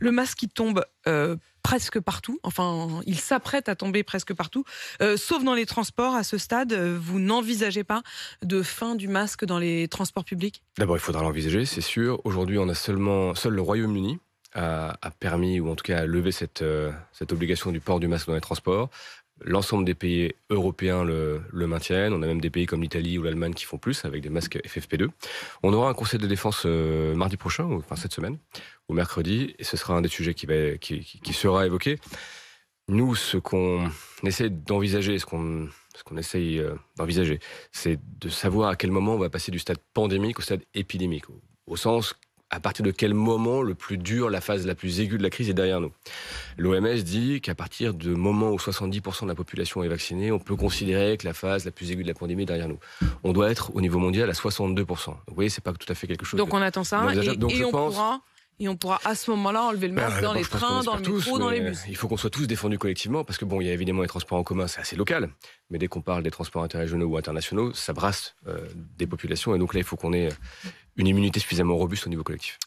Le masque qui tombe euh, presque partout, enfin il s'apprête à tomber presque partout, euh, sauf dans les transports. À ce stade, euh, vous n'envisagez pas de fin du masque dans les transports publics D'abord, il faudra l'envisager, c'est sûr. Aujourd'hui, on a seulement seul le Royaume-Uni a, permis, ou en tout cas a levé cette, cette obligation du port du masque dans les transports. L'ensemble des pays européens le, maintiennent. On a même des pays comme l'Italie ou l'Allemagne qui font plus avec des masques FFP2. On aura un conseil de défense euh, mardi prochain, ou, enfin cette semaine, ou mercredi, et ce sera un des sujets qui, sera évoqué. Nous, ce qu'on essaie d'envisager, ce qu'on essaye euh, d'envisager, c'est de savoir à quel moment on va passer du stade pandémique au stade épidémique, au sens à partir de quel moment le plus dur, la phase la plus aiguë de la crise est derrière nous. L'OMS dit qu'à partir du moment où 70% de la population est vaccinée, on peut considérer que la phase la plus aiguë de la pandémie est derrière nous. On doit être au niveau mondial à 62%. vous voyez, c'est pas tout à fait quelque chose. Donc on attend ça et, et on pourra et on pourra à ce moment-là enlever le bah, masque dans les trains, dans le métro, dans les bus. Il faut qu'on soit tous défendus collectivement parce que bon, il y a évidemment les transports en commun, c'est assez local. Mais dès qu'on parle des transports interrégionaux ou internationaux, ça brasse euh, des populations et donc là, il faut qu'on ait une immunité suffisamment robuste au niveau collectif.